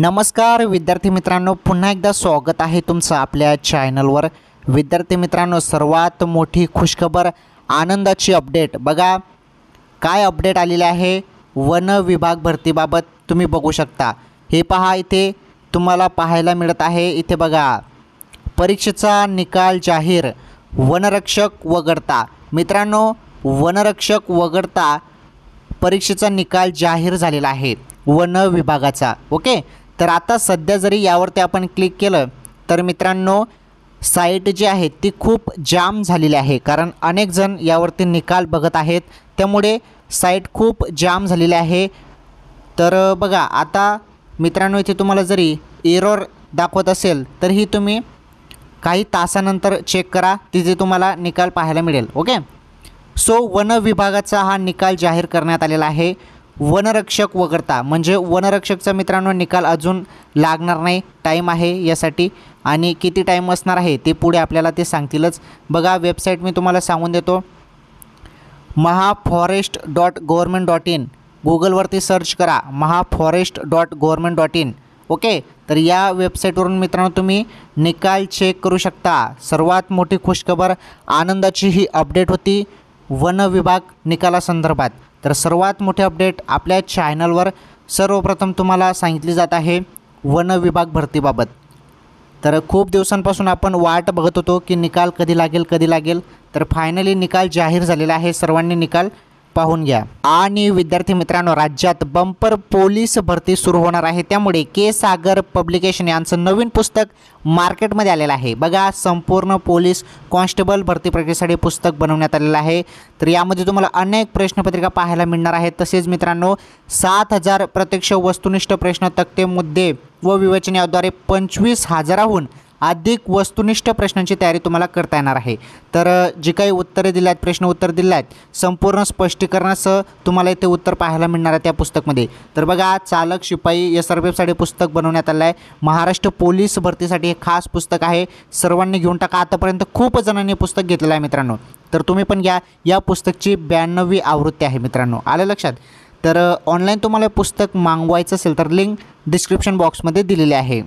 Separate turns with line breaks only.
नमस्कार विद्यार्थी मित्रांनो पुन्हा एकदा स्वागत आहे तुमचं आपल्या चॅनलवर विद्यार्थी मित्रांनो सर्वात मोठी खुशखबर आनंदाची अपडेट बघा काय अपडेट आलेले आहे वन विभाग भरतीबाबत तुम्ही बघू शकता हे पहा इथे तुम्हाला पाहायला मिळत आहे इथे बघा परीक्षेचा निकाल जाहीर वनरक्षक वगळता मित्रांनो वनरक्षक वगळता परीक्षेचा निकाल जाहीर झालेला आहे वन विभागाचा ओके तर आता सध्या जरी यावरती आपण क्लिक केलं तर मित्रांनो साईट जी आहे ती खूप जाम झालेली आहे कारण अनेकजण यावरती निकाल बघत आहेत त्यामुळे साईट खूप जाम झालेली आहे तर बघा आता मित्रांनो इथे तुम्हाला जरी एरर दाखवत असेल तरीही तुम्ही काही तासानंतर चेक करा तिथे तुम्हाला निकाल पाहायला मिळेल ओके सो वन विभागाचा हा निकाल जाहीर करण्यात आलेला आहे वनरक्षक वगळता म्हणजे वनरक्षकचा मित्रांनो निकाल अजून लागणार नाही टाईम आहे यासाठी आणि किती टाईम असणार आहे ते पुढे आपल्याला ते सांगतीलच बघा वेबसाईट मी तुम्हाला सांगून देतो Mahaforest dot government dot in गुगलवरती सर्च करा Mahaforest dot government dot in okay तर या वेबसाईटवरून मित्रांनो तुम्ही निकाल चेक करू शकता सर्वात मोठी खुशखबर आनंदाची ही अपडेट होती वन विभाग निकालासंदर्भात तर सर्वात मोठे अपडेट आपल्या चॅनलवर सर्वप्रथम तुम्हाला सांगितली जात आहे वन विभाग भरतीबाबत तर खूप दिवसांपासून आपण वाट बघत होतो की निकाल कधी लागेल कधी लागेल तर फायनली निकाल जाहीर झालेला आहे सर्वांनी निकाल पाहून घ्या आणि विद्यार्थी मित्रांनो राज्यात बंपर पोलीस भरती सुरू होणार आहे त्यामुळे के सागर पब्लिकेशन यांचं नवीन पुस्तक मार्केटमध्ये आलेलं आहे बघा संपूर्ण पोलीस कॉन्स्टेबल भरती प्रक्रियेसाठी पुस्तक बनवण्यात आलेलं आहे तर यामध्ये तुम्हाला अनेक प्रश्नपत्रिका पाहायला मिळणार आहेत तसेच मित्रांनो सात हजार प्रत्यक्ष वस्तुनिष्ठ प्रश्न तक्ते मुद्दे व विवेचन पंचवीस हजाराहून अधिक वस्तुनिष्ठ प्रश्नांची तयारी तुम्हाला करता येणार आहे तर जी काही उत्तरे दिल्या आहेत प्रश्न उत्तर दिले आहेत संपूर्ण स्पष्टीकरणासह तुम्हाला इथे उत्तर पाहायला मिळणार आहे त्या पुस्तकमध्ये तर बघा चालक शिपाई या सर्वेसाठी पुस्तक बनवण्यात आलं आहे महाराष्ट्र पोलीस भरतीसाठी हे खास पुस्तक आहे सर्वांनी घेऊन टाका आतापर्यंत खूप जणांनी पुस्तक घेतलेलं आहे मित्रांनो तर तुम्ही पण घ्या या पुस्तकची ब्याण्णवी आवृत्ती आहे मित्रांनो आलं लक्षात तर ऑनलाईन तुम्हाला पुस्तक मागवायचं असेल तर लिंक डिस्क्रिप्शन बॉक्समध्ये दिलेली आहे